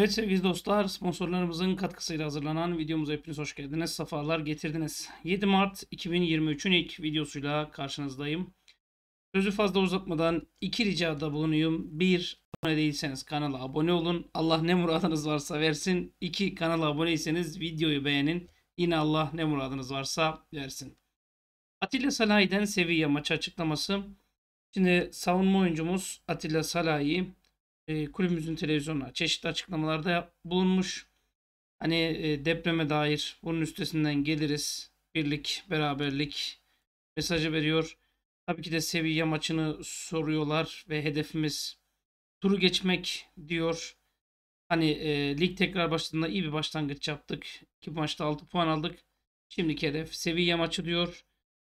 Evet sevgili dostlar, sponsorlarımızın katkısıyla hazırlanan videomuza hepiniz hoş geldiniz, sefalar getirdiniz. 7 Mart 2023'ün ilk videosuyla karşınızdayım. Sözü fazla uzatmadan iki ricada bulunuyum. Bir, abone değilseniz kanala abone olun. Allah ne muradınız varsa versin. İki, kanala aboneyseniz videoyu beğenin. Yine Allah ne muradınız varsa versin. Atilla Salahi'den seviye maçı açıklaması. Şimdi savunma oyuncumuz Atilla Salahi e, kulübümüzün televizyonuna çeşitli açıklamalarda bulunmuş. Hani e, depreme dair bunun üstesinden geliriz. Birlik, beraberlik mesajı veriyor. Tabii ki de Sevilla maçını soruyorlar ve hedefimiz turu geçmek diyor. Hani e, lig tekrar başladığında iyi bir başlangıç yaptık. İki maçta 6 puan aldık. Şimdiki hedef Sevilla maçı diyor.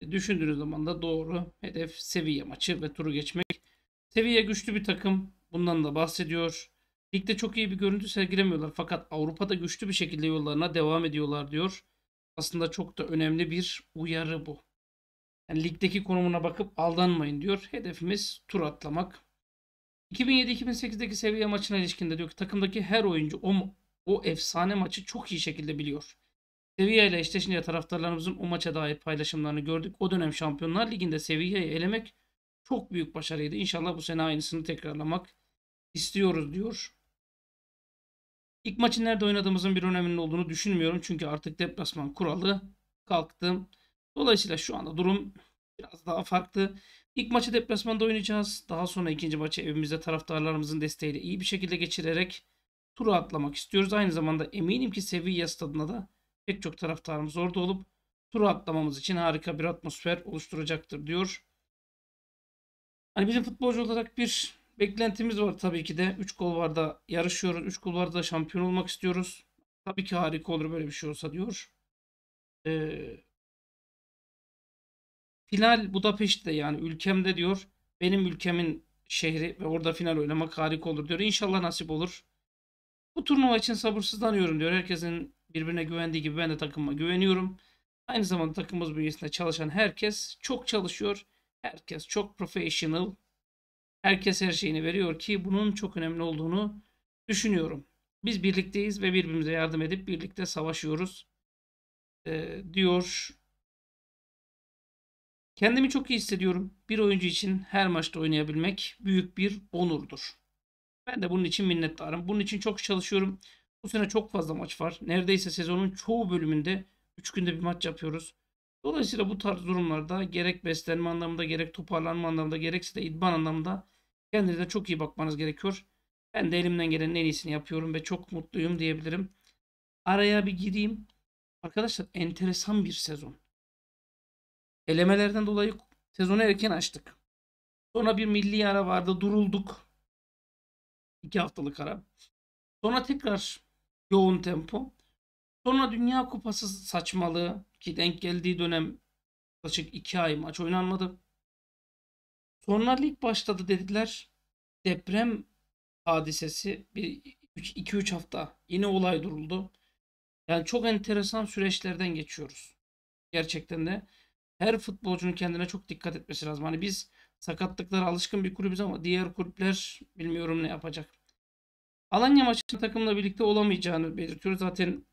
E, düşündüğünüz zaman da doğru. Hedef Sevilla maçı ve turu geçmek. Sevilla güçlü bir takım. Bundan da bahsediyor. Ligde çok iyi bir görüntü sergilemiyorlar fakat Avrupa'da güçlü bir şekilde yollarına devam ediyorlar diyor. Aslında çok da önemli bir uyarı bu. Yani ligdeki konumuna bakıp aldanmayın diyor. Hedefimiz tur atlamak. 2007-2008'deki seviye maçına ilişkinde diyor ki takımdaki her oyuncu o, o efsane maçı çok iyi şekilde biliyor. Sevilla ile eşleşince taraftarlarımızın o maça dair paylaşımlarını gördük. O dönem Şampiyonlar Ligi'nde Sevilla'yı elemek çok büyük başarıydı. İnşallah bu sene aynısını tekrarlamak istiyoruz diyor. İlk maçı nerede oynadığımızın bir öneminin olduğunu düşünmüyorum. Çünkü artık deplasman kuralı kalktı. Dolayısıyla şu anda durum biraz daha farklı. İlk maçı deplasmanda oynayacağız. Daha sonra ikinci maçı evimizde taraftarlarımızın desteğiyle iyi bir şekilde geçirerek turu atlamak istiyoruz. Aynı zamanda eminim ki Sevilla stadına da pek çok taraftarımız orada olup turu atlamamız için harika bir atmosfer oluşturacaktır diyor. Hani bizim futbolcu olarak bir Beklentimiz var tabii ki de. 3 kulvarda yarışıyoruz. 3 kulvarda şampiyon olmak istiyoruz. Tabii ki harika olur böyle bir şey olsa diyor. Ee, final Budapeşte yani ülkemde diyor. Benim ülkemin şehri ve orada final oynamak harika olur diyor. İnşallah nasip olur. Bu turnuva için sabırsızlanıyorum diyor. Herkesin birbirine güvendiği gibi ben de takıma güveniyorum. Aynı zamanda takımımız bünyesinde çalışan herkes çok çalışıyor. Herkes çok professional. Herkes her şeyini veriyor ki bunun çok önemli olduğunu düşünüyorum. Biz birlikteyiz ve birbirimize yardım edip birlikte savaşıyoruz e, diyor. Kendimi çok iyi hissediyorum. Bir oyuncu için her maçta oynayabilmek büyük bir onurdur. Ben de bunun için minnettarım. Bunun için çok çalışıyorum. Bu sene çok fazla maç var. Neredeyse sezonun çoğu bölümünde 3 günde bir maç yapıyoruz. Dolayısıyla bu tarz durumlarda gerek beslenme anlamında gerek toparlanma anlamında gerekse de idman anlamında kendinize çok iyi bakmanız gerekiyor. Ben de elimden gelen en iyisini yapıyorum ve çok mutluyum diyebilirim. Araya bir gireyim. Arkadaşlar enteresan bir sezon. Elemelerden dolayı sezonu erken açtık. Sonra bir milli ara vardı. Durulduk. İki haftalık ara. Sonra tekrar yoğun tempo. Sonra Dünya Kupası saçmalığı ki denk geldiği dönem yaklaşık 2 ay maç oynanmadı. Sonra lig başladı dediler. Deprem hadisesi bir 2-3 hafta yine olay duruldu. Yani çok enteresan süreçlerden geçiyoruz. Gerçekten de her futbolcunun kendine çok dikkat etmesi lazım. Hani biz sakatlıklara alışkın bir kulübüz ama diğer kulüpler bilmiyorum ne yapacak. Alanya maçında takımla birlikte olamayacağını belirtiyor. Zaten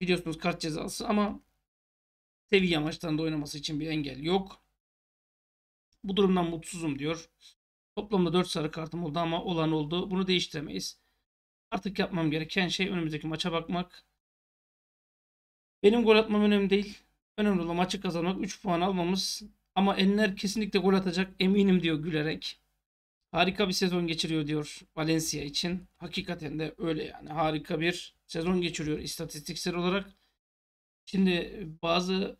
biliyorsunuz kart cezası ama Seviye maçlarında oynaması için bir engel yok. Bu durumdan mutsuzum diyor. Toplamda 4 sarı kartım oldu ama olan oldu. Bunu değiştiremeyiz. Artık yapmam gereken şey önümüzdeki maça bakmak. Benim gol atmam önemli değil. Önemli olan maçı kazanmak, 3 puan almamız. Ama enler kesinlikle gol atacak eminim diyor gülerek. Harika bir sezon geçiriyor diyor Valencia için. Hakikaten de öyle yani. Harika bir sezon geçiriyor istatistiksel olarak. Şimdi e, bazı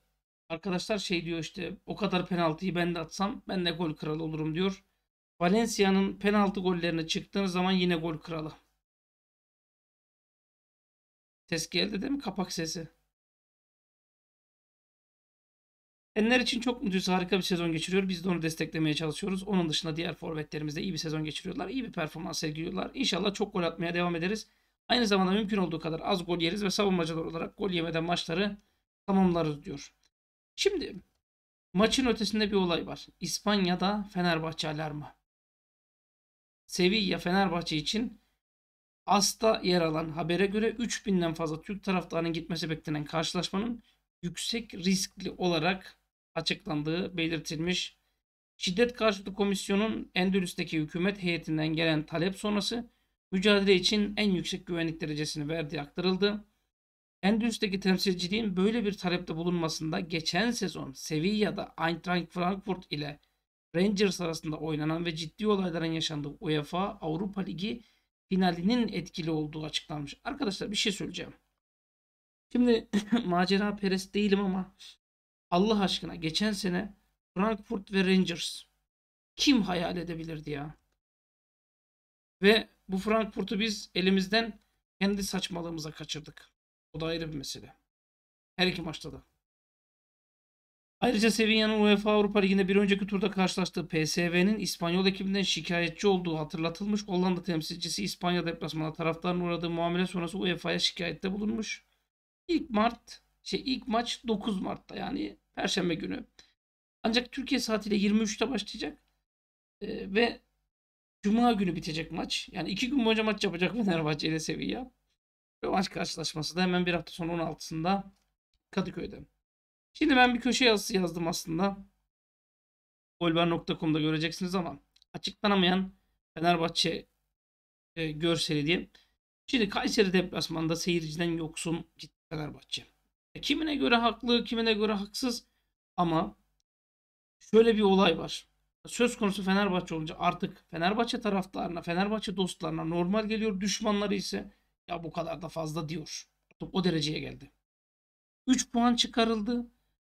arkadaşlar şey diyor işte o kadar penaltıyı ben de atsam ben de gol kralı olurum diyor. Valencia'nın penaltı gollerine çıktığınız zaman yine gol kralı. Ses geldi değil mi? Kapak sesi. Enler için çok mutluyuz. Harika bir sezon geçiriyor. Biz de onu desteklemeye çalışıyoruz. Onun dışında diğer forvetlerimiz de iyi bir sezon geçiriyorlar. İyi bir performans sergiliyorlar. İnşallah çok gol atmaya devam ederiz. Aynı zamanda mümkün olduğu kadar az gol yeriz ve savunmacılar olarak gol yemeden maçları tamamlarız diyor. Şimdi maçın ötesinde bir olay var. İspanya'da Fenerbahçe alarmı. Sevilla Fenerbahçe için Asta yer alan habere göre 3000'den fazla Türk taraftarının gitmesi beklenen karşılaşmanın yüksek riskli olarak açıklandığı belirtilmiş. Şiddet karşıtı komisyonun Endülüs'teki hükümet heyetinden gelen talep sonrası mücadele için en yüksek güvenlik derecesini verdiği aktarıldı. Endüst'teki temsilciliğin böyle bir talepte bulunmasında geçen sezon Sevilla'da Eintracht Frankfurt ile Rangers arasında oynanan ve ciddi olayların yaşandığı UEFA Avrupa Ligi finalinin etkili olduğu açıklanmış. Arkadaşlar bir şey söyleyeceğim. Şimdi macera perest değilim ama Allah aşkına geçen sene Frankfurt ve Rangers kim hayal edebilirdi ya? Ve bu Frankfurt'u biz elimizden kendi saçmalığımıza kaçırdık. O da ayrı bir mesele. Her iki maçta da. Ayrıca Sevilla'nın UEFA Avrupa Ligi'nde bir önceki turda karşılaştığı PSV'nin İspanyol ekibinden şikayetçi olduğu hatırlatılmış. Hollanda temsilcisi İspanya deplasmanına taraftarın uğradığı muamele sonrası UEFA'ya şikayette bulunmuş. İlk Mart, şey ilk maç 9 Mart'ta yani Perşembe günü. Ancak Türkiye saatiyle 23'te başlayacak. Ee, ve Cuma günü bitecek maç. Yani iki gün boyunca maç yapacak Fenerbahçe ile Sevilla. maç karşılaşması da hemen bir hafta sonra 16'sında Kadıköy'de. Şimdi ben bir köşe yazısı yazdım aslında. Golber.com'da göreceksiniz ama açıklanamayan Fenerbahçe e, görseli diye. Şimdi Kayseri deplasmanında seyirciden yoksun gitti Fenerbahçe. E, kimine göre haklı, kimine göre haksız ama şöyle bir olay var söz konusu Fenerbahçe olunca artık Fenerbahçe taraftarına, Fenerbahçe dostlarına normal geliyor. Düşmanları ise ya bu kadar da fazla diyor. Artık o dereceye geldi. 3 puan çıkarıldı.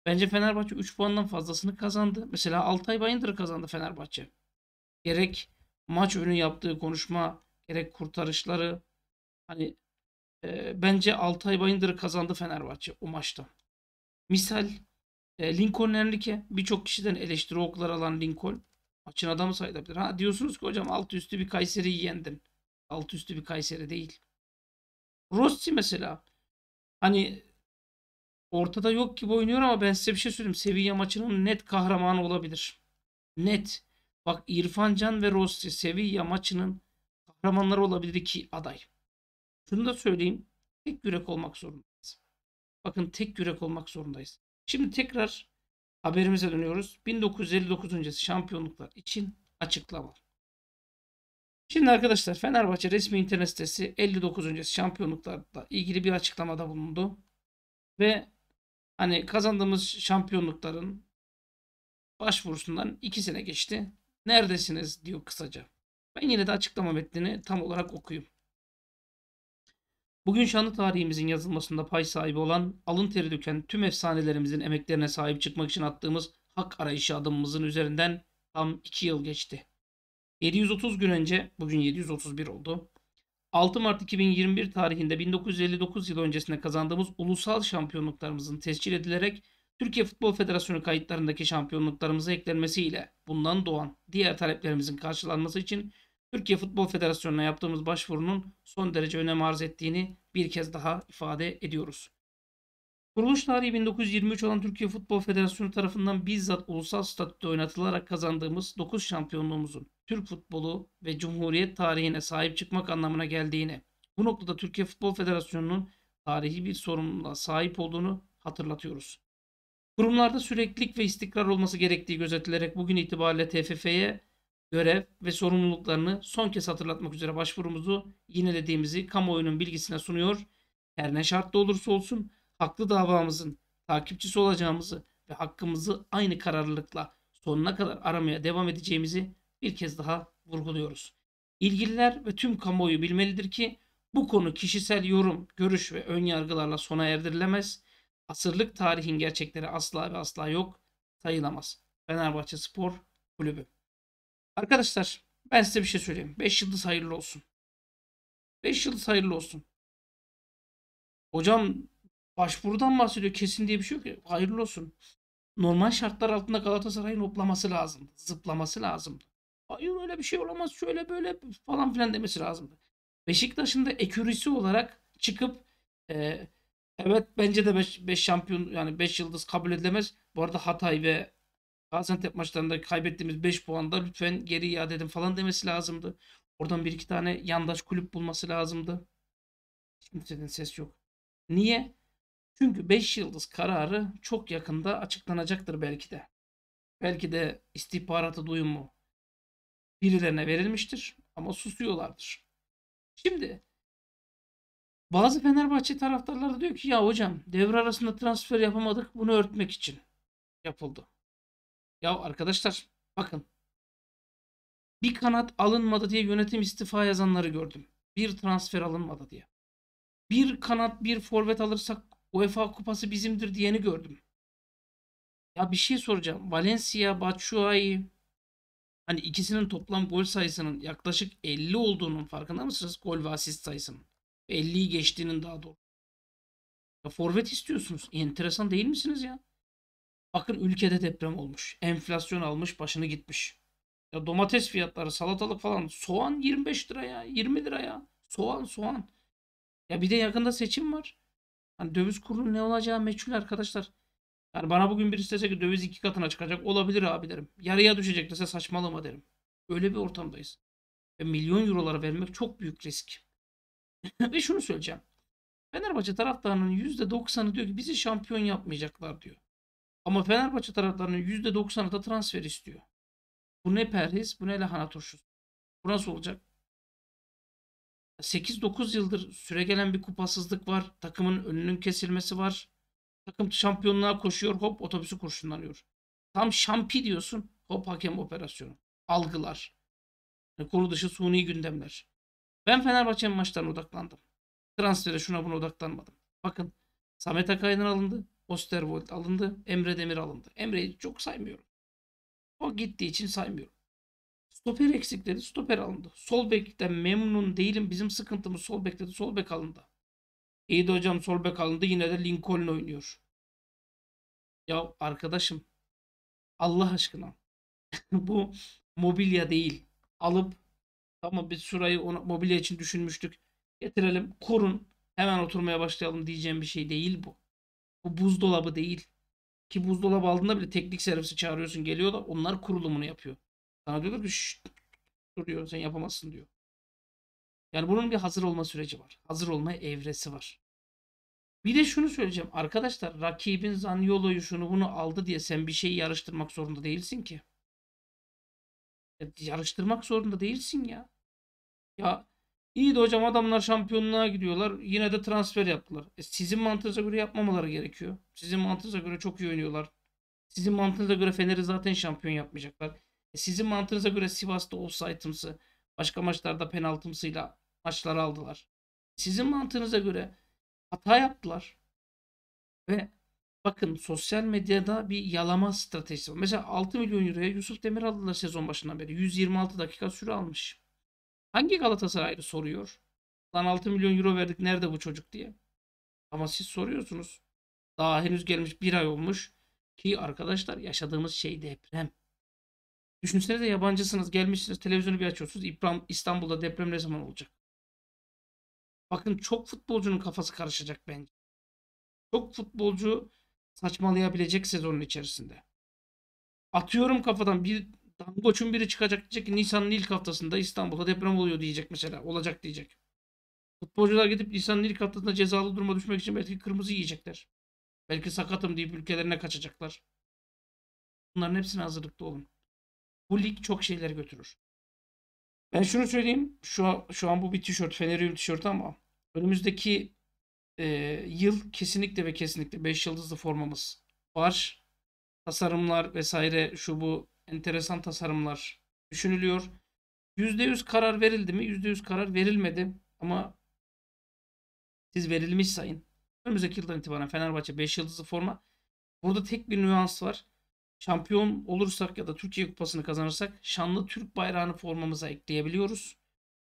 Bence Fenerbahçe 3 puandan fazlasını kazandı. Mesela Altay Bayındır kazandı Fenerbahçe. Gerek maç önü yaptığı konuşma, gerek kurtarışları. Hani e, bence Altay Bayındır kazandı Fenerbahçe o maçta. Misal e, Lincoln Enrique birçok kişiden eleştiri oklar alan Lincoln maçın adamı sayılabilir. Ha diyorsunuz ki hocam alt üstü bir Kayseri'yi yendin. Alt üstü bir Kayseri değil. Rossi mesela hani ortada yok gibi oynuyor ama ben size bir şey söyleyeyim. Sevilla maçının net kahramanı olabilir. Net. Bak İrfan Can ve Rossi Sevilla maçının kahramanları olabilir iki aday. Şunu da söyleyeyim. Tek yürek olmak zorundayız. Bakın tek yürek olmak zorundayız. Şimdi tekrar haberimize dönüyoruz. 1959 öncesi şampiyonluklar için açıklama. Şimdi arkadaşlar Fenerbahçe resmi internet sitesi 59 öncesi şampiyonluklarla ilgili bir açıklamada bulundu. Ve hani kazandığımız şampiyonlukların başvurusundan 2 sene geçti. Neredesiniz diyor kısaca. Ben yine de açıklama metnini tam olarak okuyayım. Bugün şanlı tarihimizin yazılmasında pay sahibi olan, alın teri döken tüm efsanelerimizin emeklerine sahip çıkmak için attığımız hak arayışı adımımızın üzerinden tam 2 yıl geçti. 730 gün önce, bugün 731 oldu. 6 Mart 2021 tarihinde 1959 yıl öncesine kazandığımız ulusal şampiyonluklarımızın tescil edilerek Türkiye Futbol Federasyonu kayıtlarındaki şampiyonluklarımıza eklenmesiyle bundan doğan diğer taleplerimizin karşılanması için Türkiye Futbol Federasyonu'na yaptığımız başvurunun son derece önem arz ettiğini bir kez daha ifade ediyoruz. Kuruluş tarihi 1923 olan Türkiye Futbol Federasyonu tarafından bizzat ulusal statüde oynatılarak kazandığımız 9 şampiyonluğumuzun Türk futbolu ve Cumhuriyet tarihine sahip çıkmak anlamına geldiğini, bu noktada Türkiye Futbol Federasyonu'nun tarihi bir sorumluluğa sahip olduğunu hatırlatıyoruz. Kurumlarda süreklilik ve istikrar olması gerektiği gözetilerek bugün itibariyle TFF'ye görev ve sorumluluklarını son kez hatırlatmak üzere başvurumuzu yinelediğimizi kamuoyunun bilgisine sunuyor. Her ne şartta olursa olsun haklı davamızın takipçisi olacağımızı ve hakkımızı aynı kararlılıkla sonuna kadar aramaya devam edeceğimizi bir kez daha vurguluyoruz. İlgililer ve tüm kamuoyu bilmelidir ki bu konu kişisel yorum, görüş ve ön yargılarla sona erdirilemez. Asırlık tarihin gerçekleri asla ve asla yok sayılamaz. Fenerbahçe Spor Kulübü Arkadaşlar ben size bir şey söyleyeyim. 5 yıldız hayırlı olsun. 5 yıldız hayırlı olsun. Hocam başvurudan bahsediyor. Kesin diye bir şey yok. Ya. Hayırlı olsun. Normal şartlar altında Galatasaray'ın hoplaması lazım. Zıplaması lazım. Hayır öyle bir şey olamaz. Şöyle böyle falan filan demesi lazımdı. Beşiktaş'ın da ekürisi olarak çıkıp e, evet bence de 5 şampiyon yani 5 yıldız kabul edilemez. Bu arada Hatay ve Gaziantep maçlarında kaybettiğimiz 5 da lütfen geri iade edin falan demesi lazımdı. Oradan bir iki tane yandaş kulüp bulması lazımdı. Kimsenin ses yok. Niye? Çünkü 5 yıldız kararı çok yakında açıklanacaktır belki de. Belki de istihbaratı duyumu birilerine verilmiştir ama susuyorlardır. Şimdi bazı Fenerbahçe taraftarları diyor ki ya hocam devre arasında transfer yapamadık bunu örtmek için yapıldı. Ya arkadaşlar bakın. Bir kanat alınmadı diye yönetim istifa yazanları gördüm. Bir transfer alınmadı diye. Bir kanat bir forvet alırsak UEFA kupası bizimdir diyeni gördüm. Ya bir şey soracağım. Valencia, Batshuayi hani ikisinin toplam gol sayısının yaklaşık 50 olduğunun farkında mısınız? Gol ve asist sayısının. 50'yi geçtiğinin daha doğru. Ya forvet istiyorsunuz. Enteresan değil misiniz ya? Bakın ülkede deprem olmuş. Enflasyon almış başını gitmiş. Ya domates fiyatları, salatalık falan. Soğan 25 lira ya. 20 lira ya. Soğan soğan. Ya bir de yakında seçim var. Hani döviz kurunun ne olacağı meçhul arkadaşlar. Yani bana bugün birisi dese ki döviz iki katına çıkacak olabilir abi derim. Yarıya düşecek dese saçmalama derim. Öyle bir ortamdayız. Ve milyon eurolara vermek çok büyük risk. Ve şunu söyleyeceğim. Fenerbahçe taraftarının %90'ı diyor ki bizi şampiyon yapmayacaklar diyor. Ama Fenerbahçe taraftarının %90'ı da transfer istiyor. Bu ne perhiz, bu ne lahana turşusu. Bu nasıl olacak? 8-9 yıldır süre gelen bir kupasızlık var. Takımın önünün kesilmesi var. Takım şampiyonluğa koşuyor hop otobüsü kurşunlanıyor. Tam şampi diyorsun hop hakem operasyonu. Algılar. Yani e, konu dışı suni gündemler. Ben Fenerbahçe'nin maçlarına odaklandım. Transfere şuna buna odaklanmadım. Bakın Samet Akaydın alındı. Osterwold alındı. Emre Demir alındı. Emre'yi çok saymıyorum. O gittiği için saymıyorum. Stoper eksikleri stoper alındı. Sol bekten memnun değilim. Bizim sıkıntımız sol bekte sol bek alındı. İyi de hocam sol bek alındı. Yine de Lincoln oynuyor. Ya arkadaşım Allah aşkına bu mobilya değil. Alıp ama biz şurayı ona, mobilya için düşünmüştük. Getirelim kurun hemen oturmaya başlayalım diyeceğim bir şey değil bu. Bu buzdolabı değil. Ki buzdolabı aldığında bile teknik servisi çağırıyorsun geliyor da Onlar kurulumunu yapıyor. Sana diyorlar ki duruyor sen yapamazsın diyor. Yani bunun bir hazır olma süreci var. Hazır olma evresi var. Bir de şunu söyleyeceğim. Arkadaşlar rakibin zanyoluyu şunu bunu aldı diye sen bir şeyi yarıştırmak zorunda değilsin ki. Ya, yarıştırmak zorunda değilsin ya. Ya İyi de hocam adamlar şampiyonluğa gidiyorlar. Yine de transfer yaptılar. E sizin mantığınıza göre yapmamaları gerekiyor. Sizin mantığınıza göre çok iyi oynuyorlar. Sizin mantığınıza göre Fener'i zaten şampiyon yapmayacaklar. E sizin mantığınıza göre Sivas'ta offside'ımsı, başka maçlarda penaltımsıyla maçları aldılar. Sizin mantığınıza göre hata yaptılar. Ve bakın sosyal medyada bir yalama stratejisi var. Mesela 6 milyon euroya Yusuf Demir aldılar sezon başından beri. 126 dakika süre almış. Hangi Galatasaraylı soruyor? Lan 6 milyon euro verdik nerede bu çocuk diye. Ama siz soruyorsunuz. Daha henüz gelmiş bir ay olmuş. Ki arkadaşlar yaşadığımız şey deprem. Düşünsenize yabancısınız gelmişsiniz televizyonu bir açıyorsunuz. İbrahim, İstanbul'da deprem ne zaman olacak? Bakın çok futbolcunun kafası karışacak bence. Çok futbolcu saçmalayabilecek sezonun içerisinde. Atıyorum kafadan bir Tangoç'un biri çıkacak diyecek ki Nisan'ın ilk haftasında İstanbul'da deprem oluyor diyecek mesela. Olacak diyecek. Futbolcular gidip Nisan'ın ilk haftasında cezalı duruma düşmek için belki kırmızı yiyecekler. Belki sakatım deyip ülkelerine kaçacaklar. Bunların hepsine hazırlıklı olun. Bu lig çok şeyler götürür. Ben şunu söyleyeyim. Şu şu an bu bir tişört. Fener'in tişörtü ama önümüzdeki e, yıl kesinlikle ve kesinlikle 5 yıldızlı formamız var. Tasarımlar vesaire şu bu enteresan tasarımlar düşünülüyor. %100 karar verildi mi? %100 karar verilmedi ama siz verilmiş sayın. Önümüzdeki yıldan itibaren Fenerbahçe 5 yıldızlı forma. Burada tek bir nüans var. Şampiyon olursak ya da Türkiye Kupası'nı kazanırsak şanlı Türk bayrağını formamıza ekleyebiliyoruz.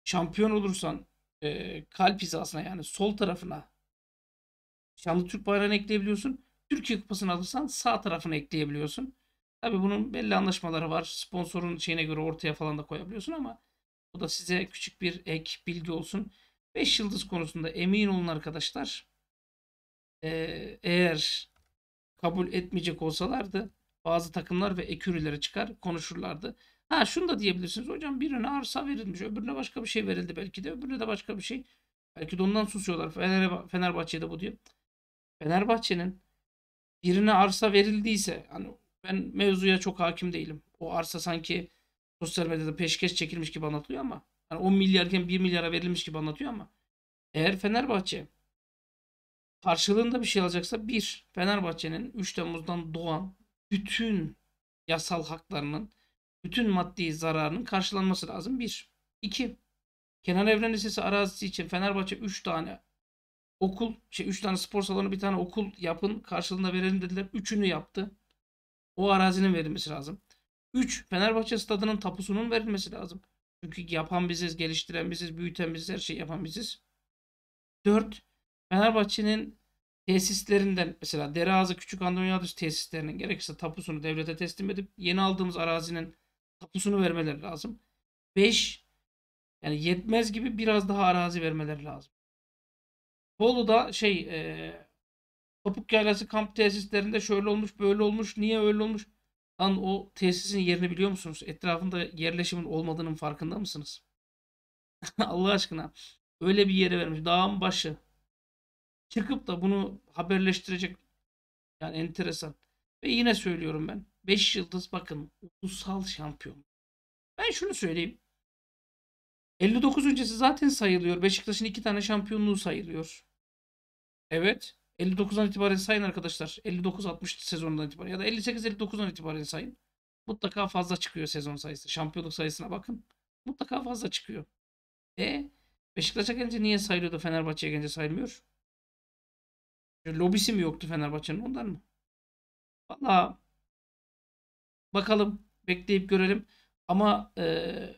Şampiyon olursan e, kalp hizasına yani sol tarafına şanlı Türk bayrağını ekleyebiliyorsun. Türkiye Kupası'nı alırsan sağ tarafına ekleyebiliyorsun. Tabi bunun belli anlaşmaları var. Sponsorun şeyine göre ortaya falan da koyabiliyorsun ama bu da size küçük bir ek bilgi olsun. 5 yıldız konusunda emin olun arkadaşlar. Ee, eğer kabul etmeyecek olsalardı bazı takımlar ve ek çıkar konuşurlardı. Ha şunu da diyebilirsiniz hocam birine arsa verilmiş öbürüne başka bir şey verildi belki de öbürüne de başka bir şey. Belki de ondan susuyorlar Fenerbahçe'de bu diyor. Fenerbahçe'nin birine arsa verildiyse hani ben mevzuya çok hakim değilim. O arsa sanki sosyal medyada peşkeş çekilmiş gibi anlatılıyor ama yani 10 milyarken 1 milyara verilmiş gibi anlatıyor ama eğer Fenerbahçe karşılığında bir şey alacaksa bir Fenerbahçe'nin 3 Temmuz'dan doğan bütün yasal haklarının bütün maddi zararının karşılanması lazım. Bir. iki Kenan Evren Lisesi arazisi için Fenerbahçe 3 tane okul, şey 3 tane spor salonu bir tane okul yapın karşılığında verelim dediler. Üçünü yaptı. O arazinin verilmesi lazım. 3. Fenerbahçe stadının tapusunun verilmesi lazım. Çünkü yapan biziz, geliştiren biziz, büyüten biziz, her şeyi yapan biziz. 4. Fenerbahçe'nin tesislerinden mesela derazı, Küçük Andonyadış tesislerinin gerekirse tapusunu devlete teslim edip yeni aldığımız arazinin tapusunu vermeleri lazım. 5. Yani yetmez gibi biraz daha arazi vermeleri lazım. Bolu'da şey e, Topuk Yaylası kamp tesislerinde şöyle olmuş, böyle olmuş, niye öyle olmuş? Lan o tesisin yerini biliyor musunuz? Etrafında yerleşimin olmadığının farkında mısınız? Allah aşkına. Öyle bir yere vermiş. Dağın başı. Çıkıp da bunu haberleştirecek. Yani enteresan. Ve yine söylüyorum ben. 5 yıldız bakın. Ulusal şampiyon. Ben şunu söyleyeyim. 59 öncesi zaten sayılıyor. Beşiktaş'ın iki tane şampiyonluğu sayılıyor. Evet. 59'dan itibaren sayın arkadaşlar. 59-60 sezonundan itibaren ya da 58-59'dan itibaren sayın. Mutlaka fazla çıkıyor sezon sayısı. Şampiyonluk sayısına bakın. Mutlaka fazla çıkıyor. E Beşiktaş'a gelince niye sayılıyor da Fenerbahçe'ye gelince saymıyor? E, lobisi mi yoktu Fenerbahçe'nin ondan mı? Valla bakalım bekleyip görelim. Ama e,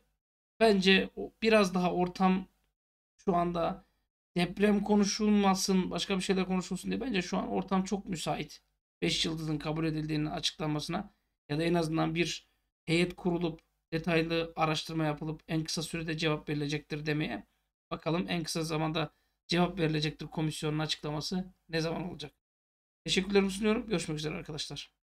bence biraz daha ortam şu anda deprem konuşulmasın, başka bir şeyler konuşulsun diye bence şu an ortam çok müsait. 5 yıldızın kabul edildiğinin açıklanmasına ya da en azından bir heyet kurulup detaylı araştırma yapılıp en kısa sürede cevap verilecektir demeye. Bakalım en kısa zamanda cevap verilecektir komisyonun açıklaması ne zaman olacak? Teşekkürlerimi sunuyorum. Görüşmek üzere arkadaşlar.